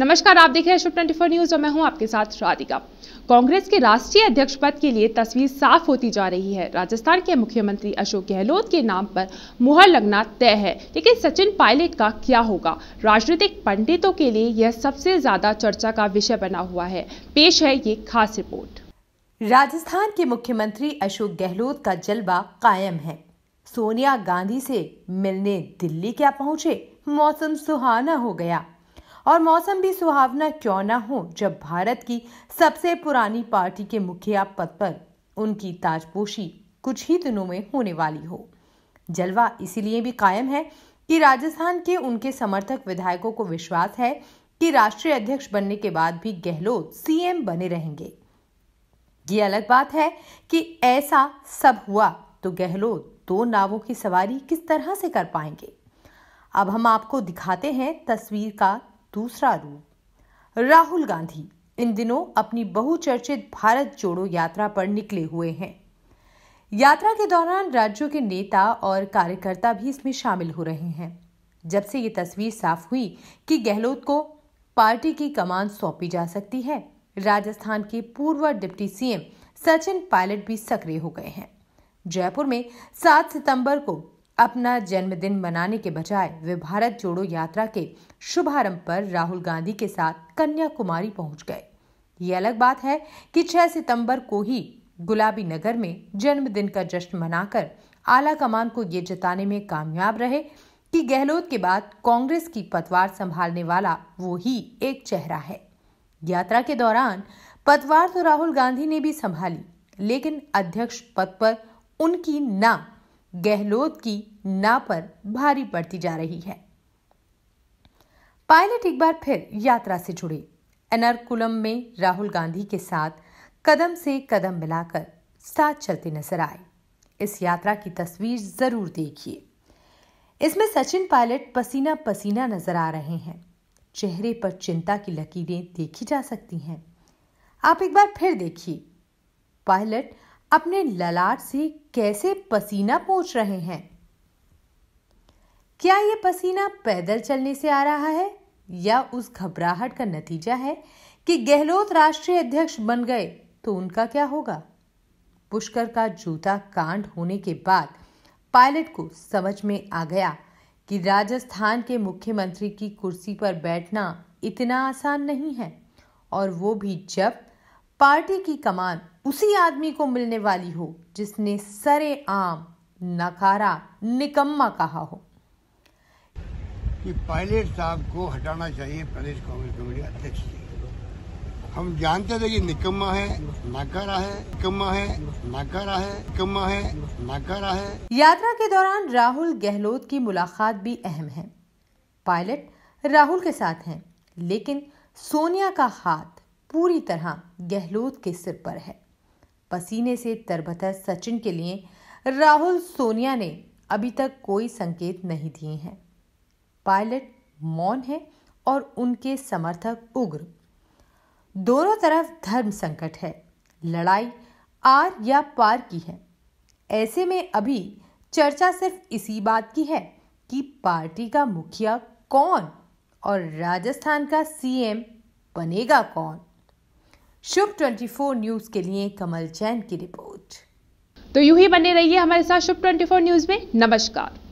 नमस्कार आप देख रहे हैं शुभ ट्वेंटी न्यूज और मैं हूं आपके साथ राधिका कांग्रेस के राष्ट्रीय अध्यक्ष पद के लिए तस्वीर साफ होती जा रही है राजस्थान के मुख्यमंत्री अशोक गहलोत के नाम पर मुहर लगना तय है लेकिन सचिन पायलट का क्या होगा राजनीतिक पंडितों के लिए यह सबसे ज्यादा चर्चा का विषय बना हुआ है पेश है ये खास रिपोर्ट राजस्थान के मुख्यमंत्री अशोक गहलोत का जलवा कायम है सोनिया गांधी से मिलने दिल्ली क्या पहुंचे मौसम सुहाना हो गया और मौसम भी सुहावना क्यों ना हो जब भारत की सबसे पुरानी पार्टी के मुखिया पद पर उनकी ताजपोशी कुछ ही दिनों में होने वाली हो जलवा इसीलिए भी कायम है कि राजस्थान के उनके समर्थक विधायकों को विश्वास है कि राष्ट्रीय अध्यक्ष बनने के बाद भी गहलोत सीएम बने रहेंगे ये अलग बात है कि ऐसा सब हुआ तो गहलोत दो नावों की सवारी किस तरह से कर पाएंगे अब हम आपको दिखाते हैं तस्वीर का दूसरा रूप राहुल गांधी इन दिनों अपनी बहुचर्चित भारत जोड़ो यात्रा पर निकले हुए हैं यात्रा के दौरान राज्यों के नेता और कार्यकर्ता भी इसमें शामिल हो रहे हैं जब से ये तस्वीर साफ हुई कि गहलोत को पार्टी की कमान सौंपी जा सकती है राजस्थान के पूर्व डिप्टी सीएम सचिन पायलट भी सक्रिय हो गए हैं जयपुर में 7 सितंबर को अपना जन्मदिन मनाने के बजाय वे भारत जोड़ो यात्रा के शुभारंभ पर राहुल गांधी के साथ कन्याकुमारी पहुंच गए ये अलग बात है कि 6 सितंबर को ही गुलाबी नगर में जन्मदिन का जश्न मनाकर आला कमान को ये जताने में कामयाब रहे कि गहलोत के बाद कांग्रेस की पतवार संभालने वाला वो ही एक चेहरा है यात्रा के दौरान पतवार तो राहुल गांधी ने भी संभाली लेकिन अध्यक्ष पद पर उनकी ना गहलोत की ना पर भारी पड़ती जा रही है पायलट एक बार फिर यात्रा से जुड़े एनरकुलम में राहुल गांधी के साथ कदम से कदम मिलाकर साथ चलते नजर आए इस यात्रा की तस्वीर जरूर देखिए इसमें सचिन पायलट पसीना पसीना नजर आ रहे हैं चेहरे पर चिंता की लकीरें देखी जा सकती हैं आप एक बार फिर देखिए पायलट अपने ललाट से कैसे पसीना पोंछ रहे हैं क्या ये पसीना पैदल चलने से आ रहा है या उस घबराहट का नतीजा है कि गहलोत राष्ट्रीय अध्यक्ष बन गए तो उनका क्या होगा पुष्कर का जूता कांड होने के बाद पायलट को समझ में आ गया कि राजस्थान के मुख्यमंत्री की कुर्सी पर बैठना इतना आसान नहीं है और वो भी जब पार्टी की कमान उसी आदमी को मिलने वाली हो जिसने सरे आम नकारा निकम्मा कहा हो कि पायलट साहब को हटाना चाहिए प्रदेश कांग्रेस कमेटी अध्यक्ष हम जानते थे कि निकम्मा है नकारा है निकम्मा है नकारा है निकम्मा है नकारा है यात्रा के दौरान राहुल गहलोत की मुलाकात भी अहम है पायलट राहुल के साथ हैं लेकिन सोनिया का हाथ पूरी तरह गहलोत के सिर पर है पसीने से तरबतर सचिन के लिए राहुल सोनिया ने अभी तक कोई संकेत नहीं दिए हैं पायलट मौन है और उनके समर्थक उग्र दोनों तरफ धर्म संकट है लड़ाई आर या पार की है ऐसे में अभी चर्चा सिर्फ इसी बात की है कि पार्टी का मुखिया कौन और राजस्थान का सीएम बनेगा कौन शुभ 24 न्यूज़ के लिए कमल जैन की रिपोर्ट तो यू ही बने रहिए हमारे साथ शुभ 24 न्यूज़ में नमस्कार